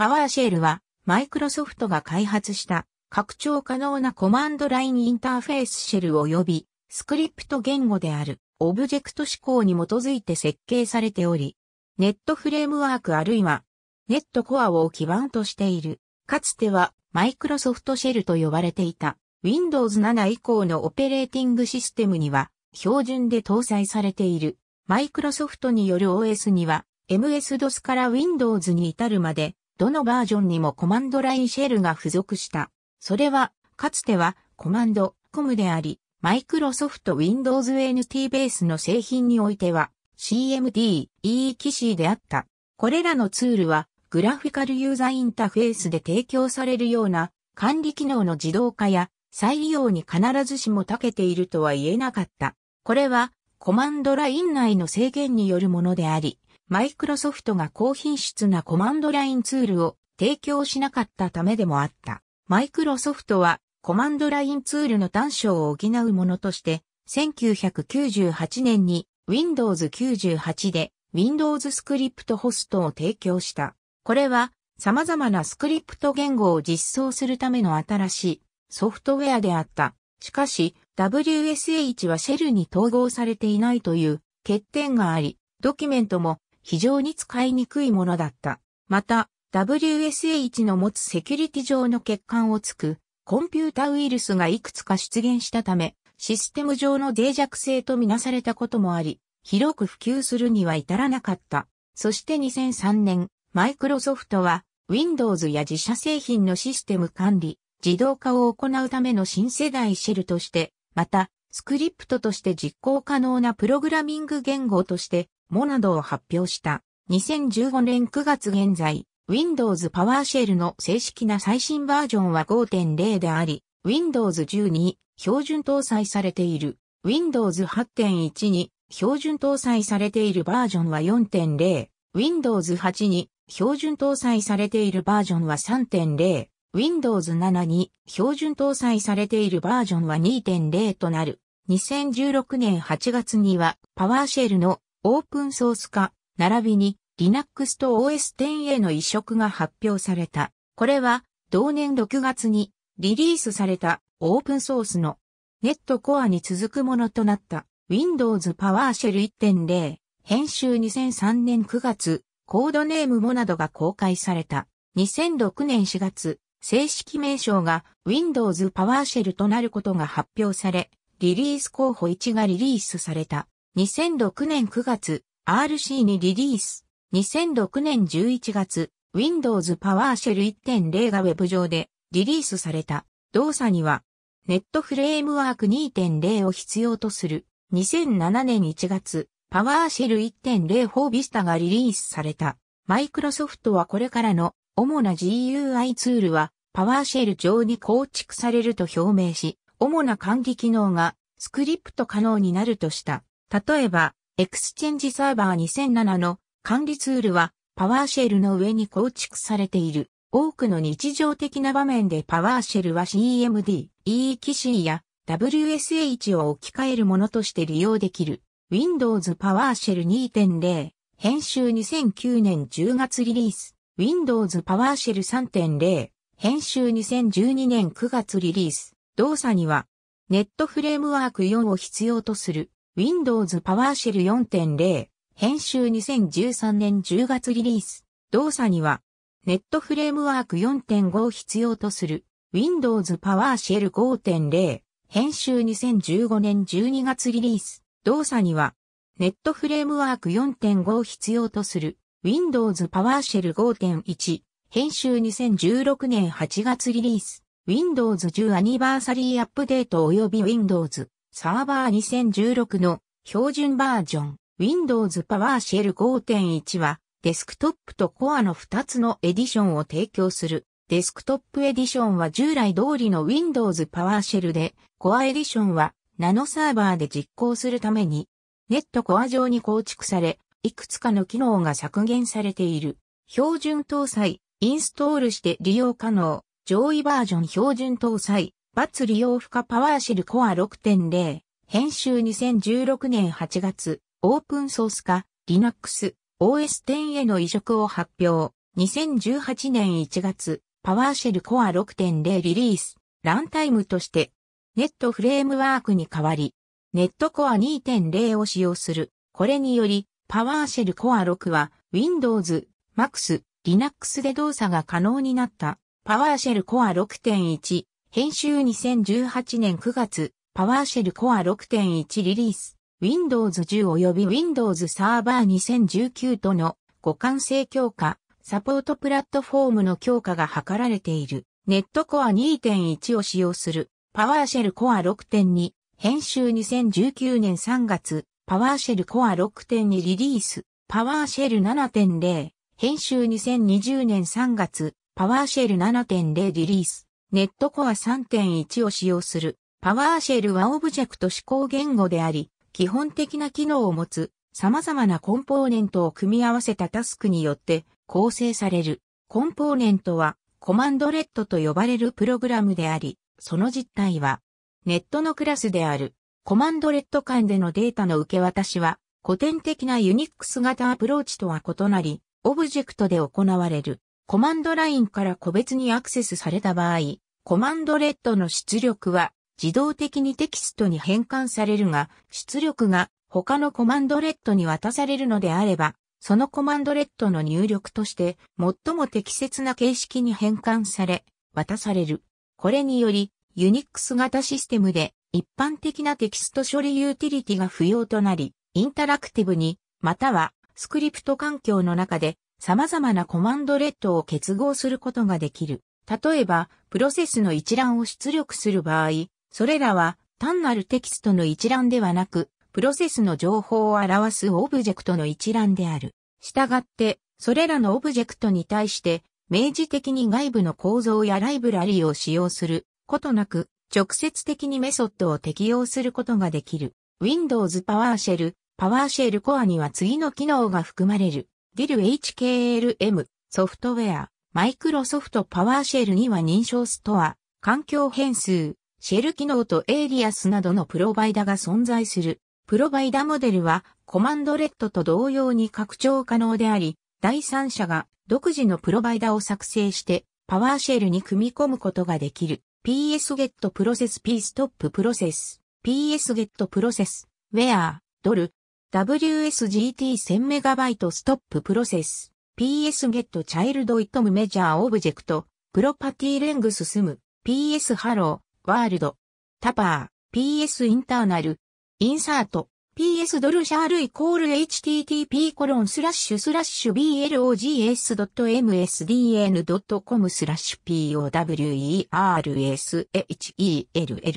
パワーシェルは、マイクロソフトが開発した拡張可能なコマンドラインインターフェースシェル及びスクリプト言語であるオブジェクト指向に基づいて設計されており、ネットフレームワークあるいはネットコアを基盤としている。かつてはマイクロソフトシェルと呼ばれていた Windows 7以降のオペレーティングシステムには標準で搭載されているマイクロソフトによる OS には MS-DOS から Windows に至るまでどのバージョンにもコマンドラインシェルが付属した。それは、かつてはコマンドコムであり、マイクロソフト Windows NT ベースの製品においては CMD、EE キシーであった。これらのツールはグラフィカルユーザーインターフェースで提供されるような管理機能の自動化や再利用に必ずしも長けているとは言えなかった。これはコマンドライン内の制限によるものであり、マイクロソフトが高品質なコマンドラインツールを提供しなかったためでもあった。マイクロソフトはコマンドラインツールの短所を補うものとして、1998年に Windows 98で Windows スクリプトホストを提供した。これは様々なスクリプト言語を実装するための新しいソフトウェアであった。しかし WSH はシェルに統合されていないという欠点があり、ドキュメントも非常に使いにくいものだった。また、WSH の持つセキュリティ上の欠陥をつく、コンピュータウイルスがいくつか出現したため、システム上の脆弱性とみなされたこともあり、広く普及するには至らなかった。そして2003年、マイクロソフトは Windows や自社製品のシステム管理、自動化を行うための新世代シェルとして、また、スクリプトとして実行可能なプログラミング言語として、もなどを発表した。2015年9月現在、Windows PowerShell の正式な最新バージョンは5.0であり、Windows 10に標準搭載されている。Windows 8.1に標準搭載されているバージョンは4.0。Windows 8に標準搭載されているバージョンは3.0。Windows 7に標準搭載されているバージョンは2.0となる。2016年8月には PowerShell のオープンソース化、並びに Linux と OS10 への移植が発表された。これは同年6月にリリースされたオープンソースのネットコアに続くものとなった Windows PowerShell 1.0編集2003年9月コードネームもなどが公開された。2006年4月、正式名称が Windows PowerShell となることが発表され、リリース候補1がリリースされた。2006年9月、RC にリリース。2006年11月、Windows PowerShell 1.0が Web 上でリリースされた。動作には、ネットフレームワーク2.0を必要とする。2007年1月、PowerShell 1.0 4 Vista がリリースされた。マイクロソフトはこれからの主な GUI ツールは PowerShell 上に構築されると表明し、主な管理機能がスクリプト可能になるとした。例えば、エクスチェンジサーバー2007の管理ツールはパワーシェルの上に構築されている。多くの日常的な場面でパワーシェルは CMD、EEXC や WSH を置き換えるものとして利用できる。Windows PowerShell 2.0編集2009年10月リリース。Windows PowerShell 3.0編集2012年9月リリース。動作には、ネットフレームワーク4を必要とする。Windows PowerShell 4.0編集2013年10月リリース動作にはネットフレームワーク4.5を必要とする Windows PowerShell 5.0編集2015年12月リリース動作にはネットフレームワーク4.5を必要とする Windows PowerShell 5.1編集2016年8月リリース Windows 10アニバーサリーアップデート及び Windows サーバー2016の標準バージョン Windows PowerShell 5.1はデスクトップとコアの2つのエディションを提供する。デスクトップエディションは従来通りの Windows PowerShell で、コアエディションはナノサーバーで実行するために、ネットコア上に構築され、いくつかの機能が削減されている。標準搭載、インストールして利用可能、上位バージョン標準搭載、バツ利用負荷パワーシェルコア6.0、編集2016年8月、オープンソース化、Linux、OS10 への移植を発表。2018年1月、パワーシェルコア6.0リリース、ランタイムとして、ネットフレームワークに変わり、ネットコア2.0を使用する。これにより、パワーシェルコア6は、Windows、Max、Linux で動作が可能になった。パワーシェルコア6.1、編集2018年9月、パワーシェルコア6.1リリース、Windows 10及び Windows サーバー2019との互換性強化、サポートプラットフォームの強化が図られている。ネットコア2.1を使用する、パワーシェルコア6.2、編集2019年3月、パワーシェルコア6.2リリース、パワーシェル7.0、編集2020年3月、パワーシェル7.0リリース。ネットコア3.1を使用する。パワーシェルはオブジェクト思考言語であり、基本的な機能を持つ様々なコンポーネントを組み合わせたタスクによって構成される。コンポーネントはコマンドレッドと呼ばれるプログラムであり、その実態はネットのクラスであるコマンドレッド間でのデータの受け渡しは古典的なユニックス型アプローチとは異なり、オブジェクトで行われる。コマンドラインから個別にアクセスされた場合、コマンドレッドの出力は自動的にテキストに変換されるが、出力が他のコマンドレッドに渡されるのであれば、そのコマンドレッドの入力として最も適切な形式に変換され、渡される。これにより、Unix 型システムで一般的なテキスト処理ユーティリティが不要となり、インタラクティブに、またはスクリプト環境の中で様々なコマンドレッドを結合することができる。例えば、プロセスの一覧を出力する場合、それらは単なるテキストの一覧ではなく、プロセスの情報を表すオブジェクトの一覧である。したがって、それらのオブジェクトに対して、明示的に外部の構造やライブラリを使用することなく、直接的にメソッドを適用することができる。Windows PowerShell、PowerShell Core には次の機能が含まれる。ディル HKLM ソフトウェア、マイクロソフトパワーシェルには認証ストア、環境変数、シェル機能とエイリアスなどのプロバイダが存在する。プロバイダモデルはコマンドレッドと同様に拡張可能であり、第三者が独自のプロバイダを作成してパワーシェルに組み込むことができる。psget プロセス pstop プロセス psget プロセス w ェア、r ドル w s g t 1 0 0 0イトストッププロセス PS ゲットチャイルドイトムメジャーオブジェクトプロパティレング進む PS ハローワールドタパー PS インターナルインサート PS ドルシャールイコール http コロンスラッシュスラッシュ blogs.msdn.com スラッシュ powers hell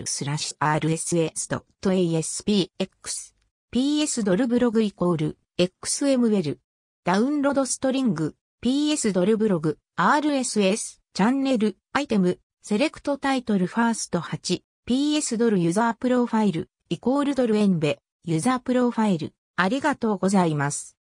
スラッシュ rss.aspx PS ドルブログイコール XML ダウンロードストリング PS ドルブログ RSS チャンネルアイテムセレクトタイトルファースト 8PS ドルユーザープロファイルイコールドルエンベユーザープロファイルありがとうございます。